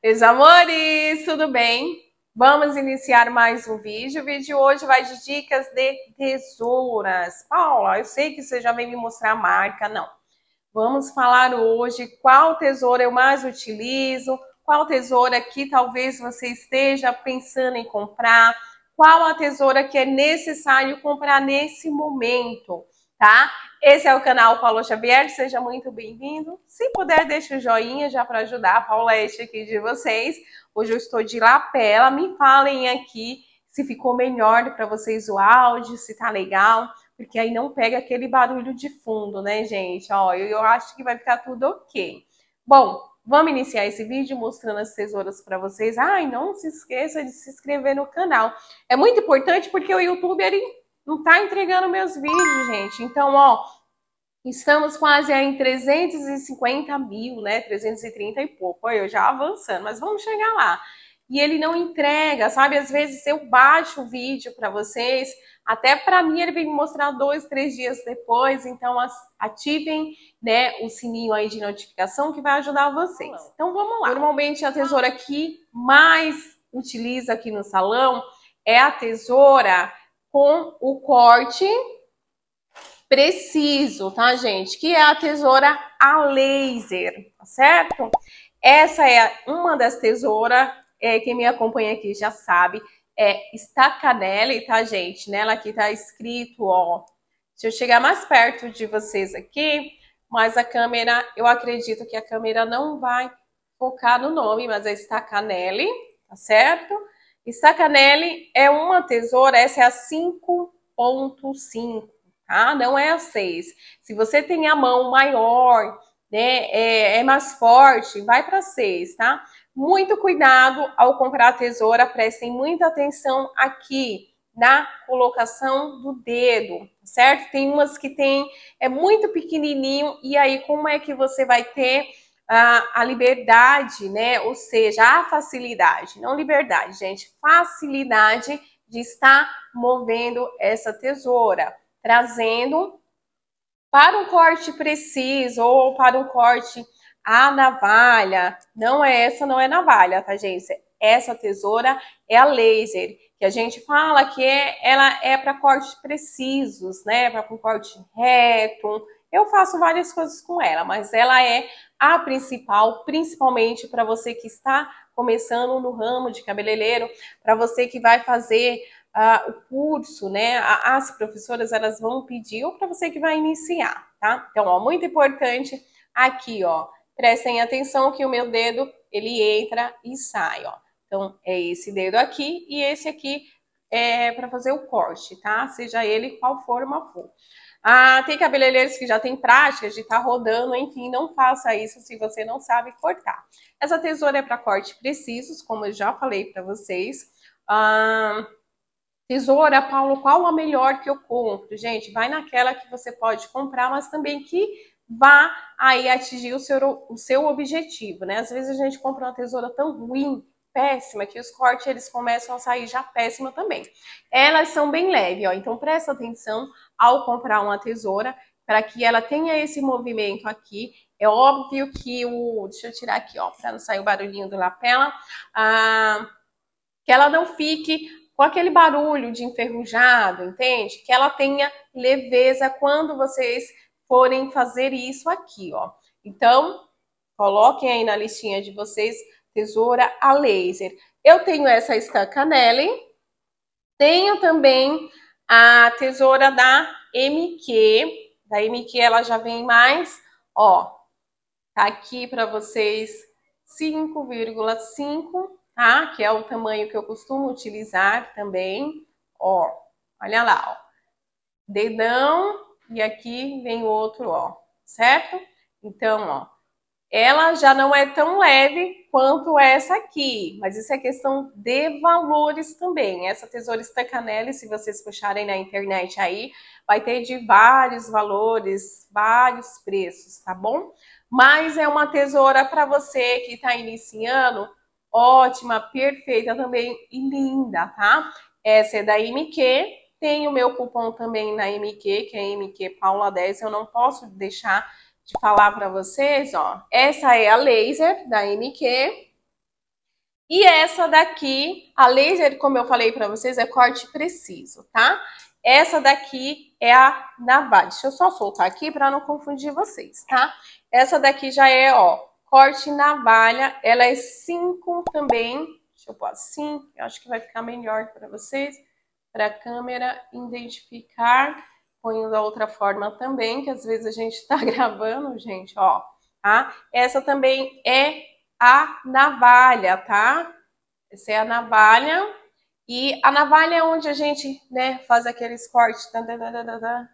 Meus amores, tudo bem? Vamos iniciar mais um vídeo. O vídeo de hoje vai de dicas de tesouras. Paula, eu sei que você já vem me mostrar a marca, não. Vamos falar hoje qual tesoura eu mais utilizo, qual tesoura que talvez você esteja pensando em comprar, qual a tesoura que é necessário comprar nesse momento, tá? Esse é o canal Paulo Xavier, seja muito bem-vindo. Se puder, deixa o joinha já para ajudar a Paulette aqui de vocês. Hoje eu estou de lapela, me falem aqui se ficou melhor para vocês o áudio, se tá legal, porque aí não pega aquele barulho de fundo, né, gente? Ó, eu, eu acho que vai ficar tudo ok. Bom, vamos iniciar esse vídeo mostrando as tesouras para vocês. Ai, não se esqueça de se inscrever no canal. É muito importante porque o YouTube ele não tá entregando meus vídeos, gente. Então, ó, Estamos quase em 350 mil, né? 330 e pouco. Aí eu já avançando, mas vamos chegar lá. E ele não entrega, sabe? Às vezes eu baixo o vídeo para vocês, até para mim ele vem me mostrar dois, três dias depois. Então ativem, né, o sininho aí de notificação que vai ajudar vocês. Então vamos lá. Normalmente a tesoura que mais utiliza aqui no salão é a tesoura com o corte preciso, tá, gente? Que é a tesoura a laser, tá certo? Essa é uma das tesouras, é, quem me acompanha aqui já sabe, é Stacanelli, tá, gente? Nela aqui tá escrito, ó. Se eu chegar mais perto de vocês aqui, mas a câmera, eu acredito que a câmera não vai focar no nome, mas é Stacanelli, tá certo? E é uma tesoura, essa é a 5.5, tá? Não é a 6. Se você tem a mão maior, né, é, é mais forte, vai para 6, tá? Muito cuidado ao comprar a tesoura, prestem muita atenção aqui na colocação do dedo, tá certo? Tem umas que tem é muito pequenininho e aí como é que você vai ter a, ah, a liberdade, né? Ou seja, a facilidade, não liberdade, gente, facilidade de estar movendo essa tesoura, trazendo para um corte preciso ou para um corte a navalha. Não é essa, não é navalha, tá, gente? Essa tesoura é a laser, que a gente fala que é, ela é para cortes precisos, né? Para um corte reto. Eu faço várias coisas com ela, mas ela é a principal, principalmente para você que está começando no ramo de cabeleireiro, para você que vai fazer uh, o curso, né? As professoras elas vão pedir ou para você que vai iniciar, tá? Então, ó, muito importante aqui, ó. Prestem atenção que o meu dedo ele entra e sai, ó. Então, é esse dedo aqui e esse aqui é para fazer o corte, tá? Seja ele qual forma for. Ah, tem cabeleireiros que já têm práticas de estar tá rodando, enfim, não faça isso se você não sabe cortar. Essa tesoura é para corte precisos, como eu já falei para vocês. Ah, tesoura, Paulo, qual a melhor que eu compro? Gente, vai naquela que você pode comprar, mas também que vá aí atingir o seu, o seu objetivo, né? Às vezes a gente compra uma tesoura tão ruim péssima, que os cortes eles começam a sair já péssima também. Elas são bem leves, ó, então presta atenção ao comprar uma tesoura para que ela tenha esse movimento aqui. É óbvio que o... deixa eu tirar aqui, ó, para não sair o barulhinho do lapela. Ah, que ela não fique com aquele barulho de enferrujado, entende? Que ela tenha leveza quando vocês forem fazer isso aqui, ó. Então, coloquem aí na listinha de vocês tesoura a laser. Eu tenho essa estanca tenho também a tesoura da MQ, da MQ ela já vem mais, ó, tá aqui para vocês 5,5, tá? Que é o tamanho que eu costumo utilizar também, ó, olha lá, ó. Dedão e aqui vem o outro, ó, certo? Então, ó, ela já não é tão leve quanto essa aqui, mas isso é questão de valores também. Essa tesoura Stancanelli, se vocês puxarem na internet aí, vai ter de vários valores, vários preços, tá bom? Mas é uma tesoura para você que está iniciando, ótima, perfeita também e linda, tá? Essa é da MQ, tem o meu cupom também na MQ, que é MQ Paula 10, eu não posso deixar de falar para vocês, ó. Essa é a laser da MQ. E essa daqui, a laser, como eu falei para vocês, é corte preciso, tá? Essa daqui é a navalha. Deixa eu só soltar aqui para não confundir vocês, tá? Essa daqui já é, ó, corte navalha. Ela é 5 também. Deixa eu pôr assim, eu acho que vai ficar melhor para vocês, para a câmera identificar ponho da outra forma também, que às vezes a gente está gravando, gente, ó, tá? Essa também é a navalha, tá? Essa é a navalha. E a navalha é onde a gente, né, faz aqueles cortes, tá tá, tá, tá, tá,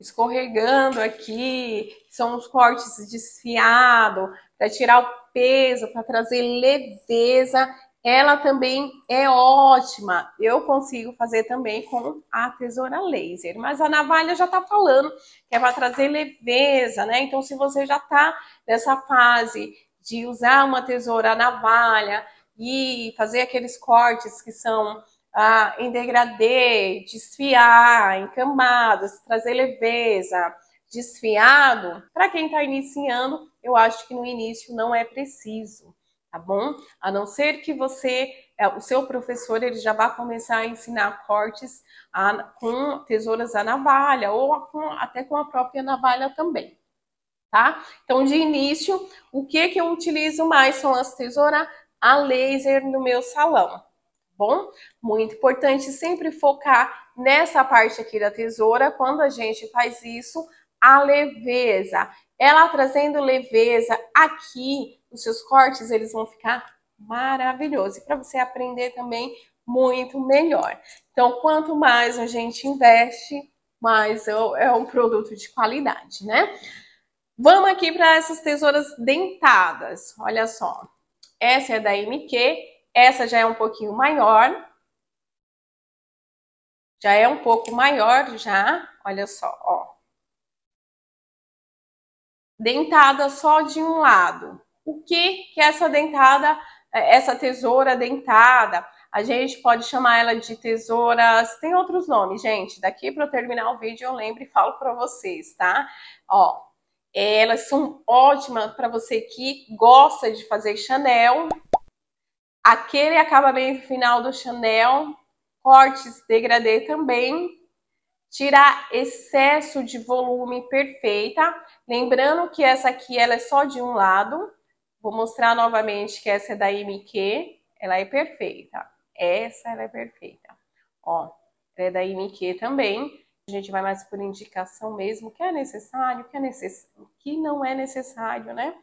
escorregando aqui, são os cortes desfiado para tirar o peso, para trazer leveza ela também é ótima. Eu consigo fazer também com a tesoura laser. Mas a navalha já está falando que é para trazer leveza, né? Então, se você já está nessa fase de usar uma tesoura navalha e fazer aqueles cortes que são ah, em degradê, desfiar em camadas, trazer leveza, desfiado, para quem está iniciando, eu acho que no início não é preciso tá bom? A não ser que você, é, o seu professor, ele já vá começar a ensinar cortes a, com tesouras a navalha ou com, até com a própria navalha também, tá? Então, de início, o que que eu utilizo mais são as tesouras a laser no meu salão, tá bom? Muito importante sempre focar nessa parte aqui da tesoura, quando a gente faz isso, a leveza. Ela trazendo leveza aqui os seus cortes eles vão ficar maravilhosos. E para você aprender também muito melhor. Então, quanto mais a gente investe, mais é, é um produto de qualidade, né? Vamos aqui para essas tesouras dentadas. Olha só. Essa é da MQ, essa já é um pouquinho maior. Já é um pouco maior já, olha só, ó. Dentada só de um lado o que, que essa dentada, é, essa tesoura dentada, a gente pode chamar ela de tesouras, tem outros nomes, gente. Daqui para eu terminar o vídeo eu lembro e falo para vocês, tá? Ó, elas são ótimas para você que gosta de fazer Chanel. Aquele acabamento final do Chanel, cortes degradê também. Tirar excesso de volume perfeita. Lembrando que essa aqui ela é só de um lado, Vou mostrar novamente que essa é da MQ, ela é perfeita. Essa ela é perfeita. Ó, é da MQ também. A gente vai mais por indicação mesmo, que é necessário, que é necessário, que não é necessário, né?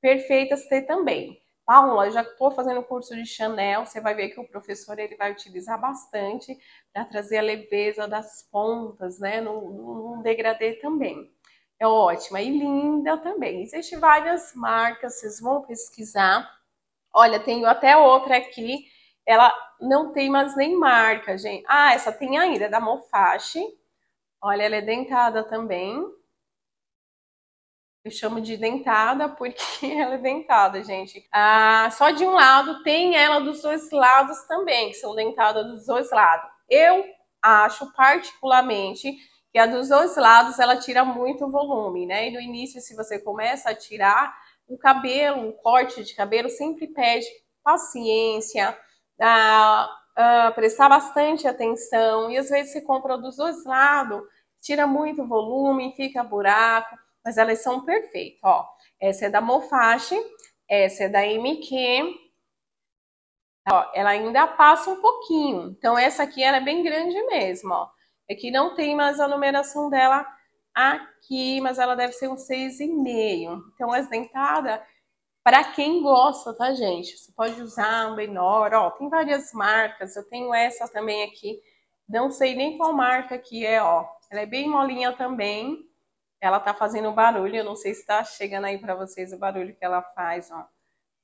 Perfeitas T também. Paula, já estou fazendo o curso de Chanel, você vai ver que o professor ele vai utilizar bastante para trazer a leveza das pontas, né? Num degradê também é ótima e linda também. Existem várias marcas, vocês vão pesquisar. Olha, tenho até outra aqui, ela não tem mais nem marca, gente. Ah, essa tem ainda, é da Mofache. Olha, ela é dentada também. Eu chamo de dentada porque ela é dentada, gente. Ah, só de um lado, tem ela dos dois lados também, que são dentadas dos dois lados. Eu acho particularmente que a dos dois lados ela tira muito volume, né? E no início, se você começa a tirar o cabelo, o corte de cabelo sempre pede paciência, a, a prestar bastante atenção. E às vezes se compra dos dois lados, tira muito volume, fica buraco, mas elas são perfeitas, ó. Essa é da Mofache, essa é da MQ. Ó, ela ainda passa um pouquinho. Então essa aqui ela é bem grande mesmo, ó. É que não tem mais a numeração dela aqui, mas ela deve ser um 6,5. Então, as dentadas, para quem gosta, tá, gente? Você pode usar um menor, ó, tem várias marcas. Eu tenho essa também aqui. Não sei nem qual marca que é, ó. Ela é bem molinha também. Ela tá fazendo barulho, eu não sei se tá chegando aí para vocês o barulho que ela faz, ó.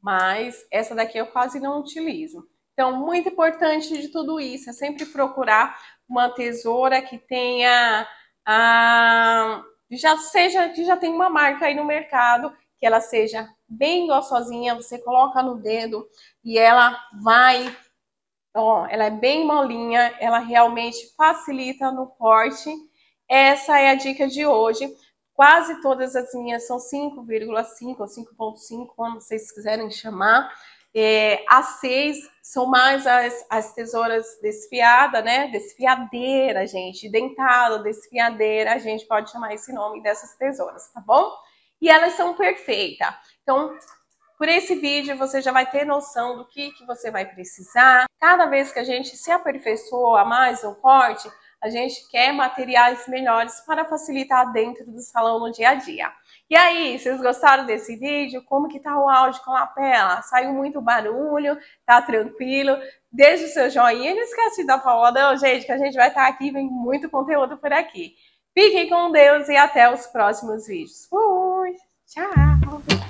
Mas essa daqui eu quase não utilizo. Então, muito importante de tudo isso é sempre procurar uma tesoura que tenha a, ah, já seja que já tem uma marca aí no mercado que ela seja bem gostosinha, você coloca no dedo e ela vai, ó, ela é bem molinha, ela realmente facilita no corte. Essa é a dica de hoje. Quase todas as minhas são 5,5 ou 5,5, como vocês quiserem chamar. É, as seis são mais as, as tesouras desfiada, né? Desfiadeira, gente, dentada, desfiadeira, a gente pode chamar esse nome dessas tesouras, tá bom? E elas são perfeitas. Então, por esse vídeo você já vai ter noção do que, que você vai precisar. Cada vez que a gente se aperfeiçoa mais no corte, a gente quer materiais melhores para facilitar dentro do salão no dia a dia. E aí, vocês gostaram desse vídeo? Como que tá o áudio com a lapela? Saiu muito barulho? Tá tranquilo? Deixe o seu joinha e não esquece de dar palmadão, gente, que a gente vai estar tá aqui, vem muito conteúdo por aqui. Fiquem com Deus e até os próximos vídeos. Fui! Tchau!